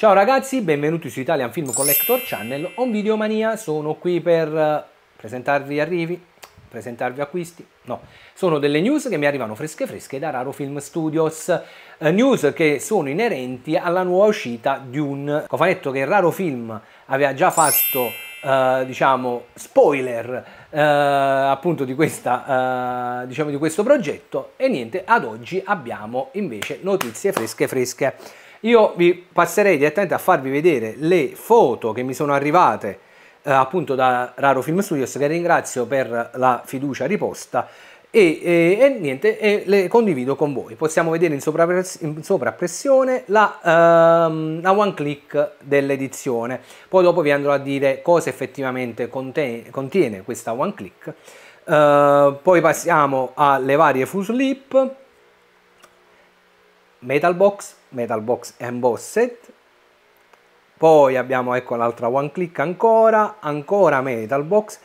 Ciao ragazzi, benvenuti su Italian Film Collector Channel On Video Mania, sono qui per eh, presentarvi arrivi, presentarvi acquisti, no, sono delle news che mi arrivano fresche fresche da Raro Film Studios, eh, news che sono inerenti alla nuova uscita di un cofanetto che Raro Film aveva già fatto Uh, diciamo spoiler uh, appunto di questa uh, diciamo di questo progetto e niente ad oggi abbiamo invece notizie fresche fresche io vi passerei direttamente a farvi vedere le foto che mi sono arrivate eh, appunto da Raro Film Studios, che ringrazio per la fiducia riposta e, e, e niente, e le condivido con voi. Possiamo vedere in, soprappress in soprappressione la, ehm, la, one click dell'edizione, poi dopo vi andrò a dire cosa effettivamente contiene, contiene questa one click. Eh, poi passiamo alle varie full slip metal box, metal box embossed, poi abbiamo ecco l'altra one click ancora, ancora metal box,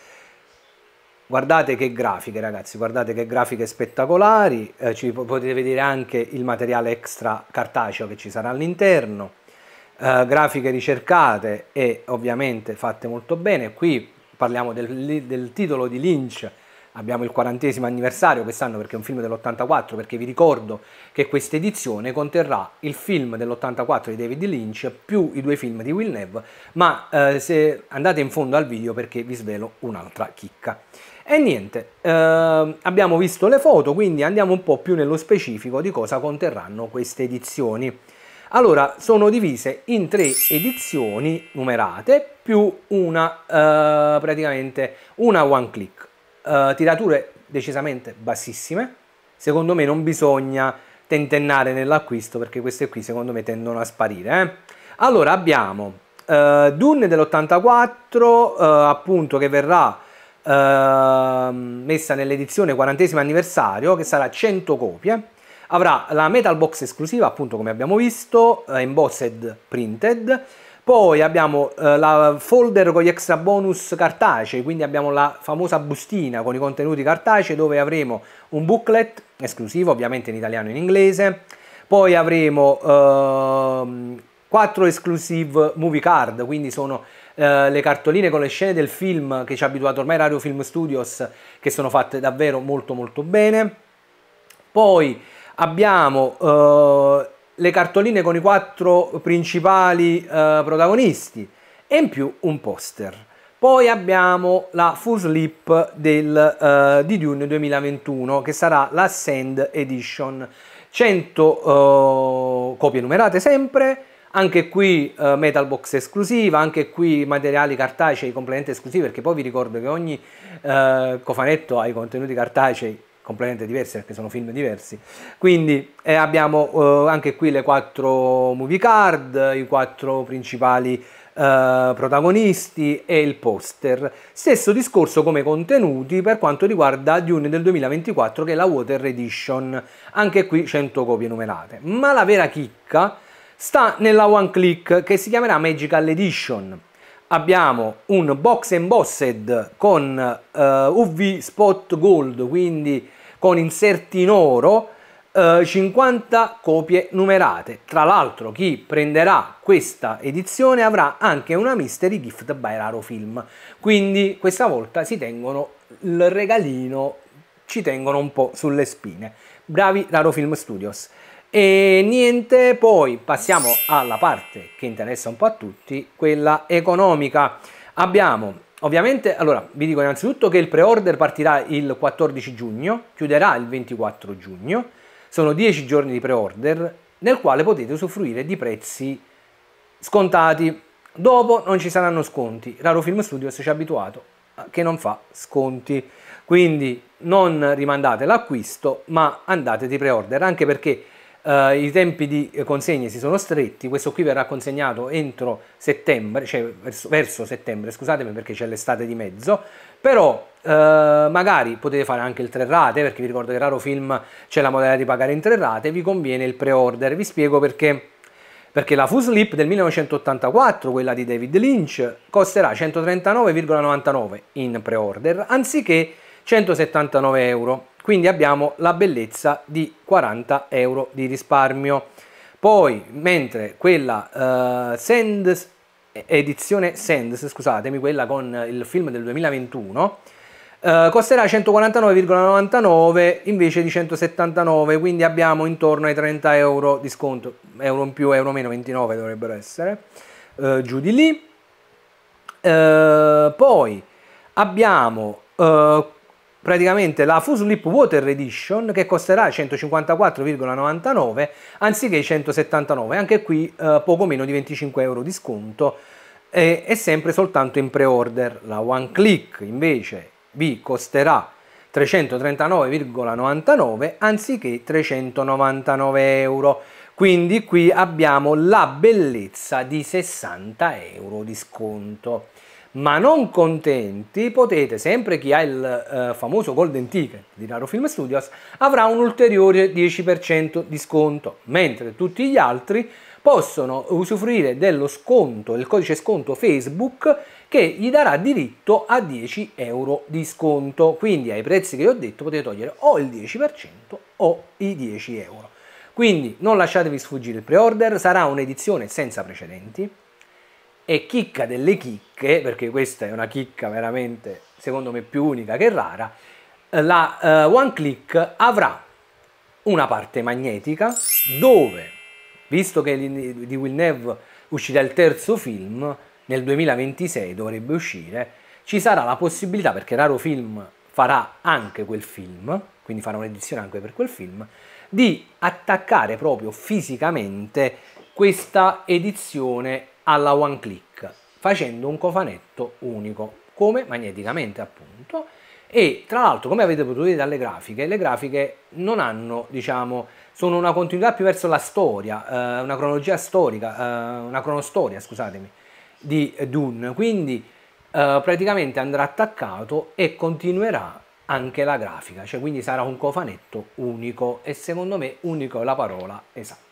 guardate che grafiche ragazzi, guardate che grafiche spettacolari, eh, ci potete vedere anche il materiale extra cartaceo che ci sarà all'interno, eh, grafiche ricercate e ovviamente fatte molto bene, qui parliamo del, del titolo di Lynch abbiamo il quarantesimo anniversario quest'anno perché è un film dell'84, perché vi ricordo che questa edizione conterrà il film dell'84 di David Lynch più i due film di Will Neve, ma eh, se andate in fondo al video perché vi svelo un'altra chicca. E niente, eh, abbiamo visto le foto, quindi andiamo un po' più nello specifico di cosa conterranno queste edizioni. Allora, sono divise in tre edizioni numerate più una eh, praticamente una one click. Eh, tirature decisamente bassissime. Secondo me non bisogna tentennare nell'acquisto perché queste qui secondo me tendono a sparire. Eh. Allora abbiamo eh, Dune dell'84 eh, appunto che verrà ehm, messa nell'edizione 40 anniversario che sarà 100 copie. Avrà la metal box esclusiva appunto come abbiamo visto, eh, embossed printed poi abbiamo eh, la folder con gli extra bonus cartacei, quindi abbiamo la famosa bustina con i contenuti cartacei dove avremo un booklet esclusivo, ovviamente in italiano e in inglese. Poi avremo eh, 4 exclusive movie card, quindi sono eh, le cartoline con le scene del film che ci ha abituato ormai Radio Film Studios, che sono fatte davvero molto molto bene. Poi abbiamo eh, le cartoline con i quattro principali eh, protagonisti e in più un poster. Poi abbiamo la full slip del, eh, di Dune 2021 che sarà la Sand Edition. 100 eh, copie numerate sempre, anche qui eh, metal box esclusiva, anche qui materiali cartacei completamente esclusivi perché poi vi ricordo che ogni eh, cofanetto ha i contenuti cartacei completamente diversi perché sono film diversi. Quindi eh, abbiamo eh, anche qui le quattro movie card, i quattro principali eh, protagonisti e il poster. Stesso discorso come contenuti per quanto riguarda Dune del 2024 che è la Water Edition, anche qui 100 copie numerate. Ma la vera chicca sta nella One Click che si chiamerà Magical Edition abbiamo un box embossed con uh, eh, UV spot gold, quindi con inserti in oro 50 eh, copie numerate. Tra l'altro chi prenderà questa edizione avrà anche una mystery gift by Raro Film. Quindi questa volta si tengono il regalino, ci tengono un po' sulle spine. Bravi Raro Film Studios. E niente, poi passiamo alla parte che interessa un po' a tutti, quella economica. Abbiamo Ovviamente, allora, vi dico innanzitutto che il pre-order partirà il 14 giugno, chiuderà il 24 giugno, sono 10 giorni di pre-order nel quale potete usufruire di prezzi scontati. Dopo non ci saranno sconti, Raro Film Studios ci ha abituato eh, che non fa sconti, quindi non rimandate l'acquisto ma andate di pre-order anche perché eh, i tempi di consegne si sono stretti, questo qui verrà consegnato entro settembre, cioè verso, verso settembre, scusatemi perché c'è l'estate di mezzo, però eh, magari potete fare anche il tre rate, perché vi ricordo che raro film c'è la modalità di pagare in tre rate, vi conviene il pre-order, vi spiego perché perché la Fuslip del 1984, quella di David Lynch, costerà 139,99 in pre-order anziché 179 euro quindi abbiamo la bellezza di 40 euro di risparmio poi mentre quella uh, eh, Sands edizione Sands scusatemi quella con il film del 2021 Uh, eh, costerà 149,99 invece di 179 quindi abbiamo intorno ai 30 euro di sconto euro in più euro meno 29 dovrebbero essere uh, giù di lì uh, poi abbiamo praticamente la Fuslip Water Edition che costerà 154,99 anziché 179, anche qui eh, poco meno di 25 euro di sconto e eh, sempre soltanto in pre-order. La One Click invece vi costerà 339,99 anziché 399 euro. Quindi qui abbiamo la bellezza di 60 euro di sconto ma non contenti potete, sempre chi ha il eh, famoso Golden Ticket di Raro Film Studios, avrà un ulteriore 10% di sconto, mentre tutti gli altri possono usufruire dello sconto, il codice sconto Facebook che gli darà diritto a 10 euro di sconto. Quindi ai prezzi che vi ho detto potete togliere o il 10% o i 10 euro. Quindi non lasciatevi sfuggire il pre-order, sarà un'edizione senza precedenti e chicca delle chicche, perché questa è una chicca veramente, secondo me, più unica che rara, eh, la uh, One Click avrà una parte magnetica dove, visto che di Villeneuve uscirà il terzo film, nel 2026 dovrebbe uscire, ci sarà la possibilità, perché Raro Film farà anche quel film, quindi farà un'edizione anche per quel film, di attaccare proprio fisicamente questa edizione alla one click facendo un cofanetto unico come magneticamente appunto e tra l'altro come avete potuto vedere dalle grafiche le grafiche non hanno diciamo sono una continuità più verso la storia eh, una cronologia storica eh, una cronostoria scusatemi di Dune quindi eh, praticamente andrà attaccato e continuerà anche la grafica cioè quindi sarà un cofanetto unico e secondo me unico è la parola esatta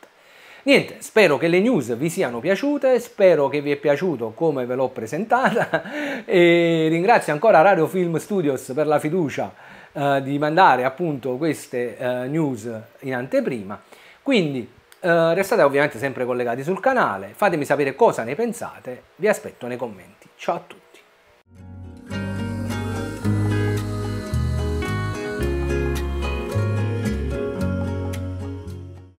Niente, spero che le news vi siano piaciute, spero che vi è piaciuto come ve l'ho presentata e ringrazio ancora Radio Film Studios per la fiducia eh, di mandare appunto queste eh, news in anteprima. Quindi eh, restate ovviamente sempre collegati sul canale, fatemi sapere cosa ne pensate, vi aspetto nei commenti. Ciao a tutti!